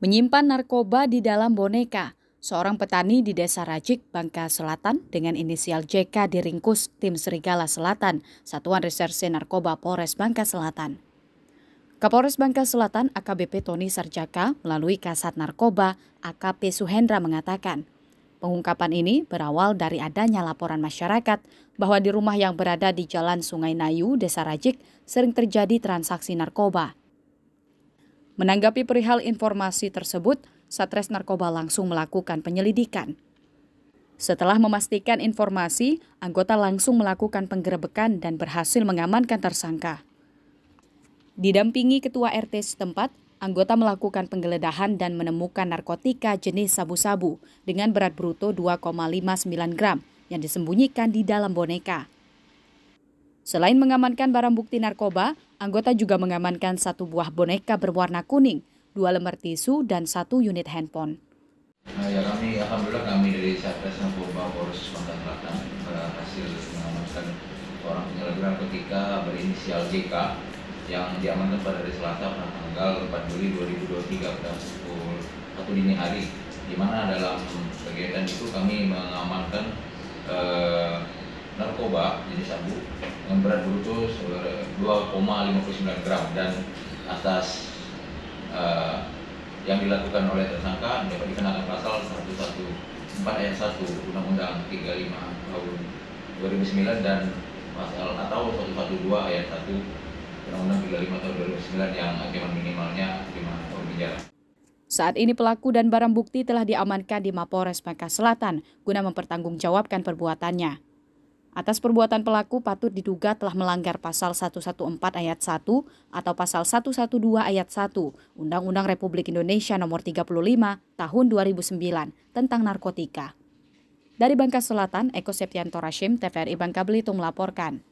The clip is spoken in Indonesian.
menyimpan narkoba di dalam boneka. Seorang petani di Desa Rajik, Bangka Selatan dengan inisial JK diringkus tim Serigala Selatan, Satuan Reserse Narkoba Polres Bangka Selatan. Kapolres Bangka Selatan AKBP Tony Sarjaka melalui Kasat Narkoba AKP Suhendra mengatakan, Pengungkapan ini berawal dari adanya laporan masyarakat bahwa di rumah yang berada di Jalan Sungai Nayu, Desa Rajik, sering terjadi transaksi narkoba. Menanggapi perihal informasi tersebut, Satres Narkoba langsung melakukan penyelidikan. Setelah memastikan informasi, anggota langsung melakukan penggerebekan dan berhasil mengamankan tersangka. Didampingi ketua RT setempat, anggota melakukan penggeledahan dan menemukan narkotika jenis sabu-sabu dengan berat bruto 2,59 gram yang disembunyikan di dalam boneka. Selain mengamankan barang bukti narkoba, anggota juga mengamankan satu buah boneka berwarna kuning, dua lembar tisu, dan satu unit handphone. Nah, ya kami, alhamdulillah kami dari Satres Narkoba Polres Sumatera Selatan eh, berhasil mengamankan orang penyelenggaraan ketika berinisial JK yang diamankan pada hari Selasa pada tanggal 4 Juli 2023 pada pukul 1 dini hari di mana dalam kegiatan itu kami mengamankan eh, narkoba jenis sabu yang berat bruto 2,59 gram dan atas uh, yang dilakukan oleh tersangka dapat dikenakan pasal 114 ayat 1 Undang-Undang 35 tahun 2009 dan pasal atau 112 ayat 1 Undang-Undang 35 tahun 2009 yang ancaman minimalnya 5 tahun penjara. Saat ini pelaku dan barang bukti telah diamankan di Mapores Makassar Selatan guna mempertanggungjawabkan perbuatannya. Atas perbuatan pelaku patut diduga telah melanggar pasal 114 ayat 1 atau pasal 112 ayat 1 Undang-Undang Republik Indonesia nomor 35 tahun 2009 tentang narkotika. Dari Bangka Selatan, Eko Septianto Rashim, TVRI Bangka Belitung melaporkan.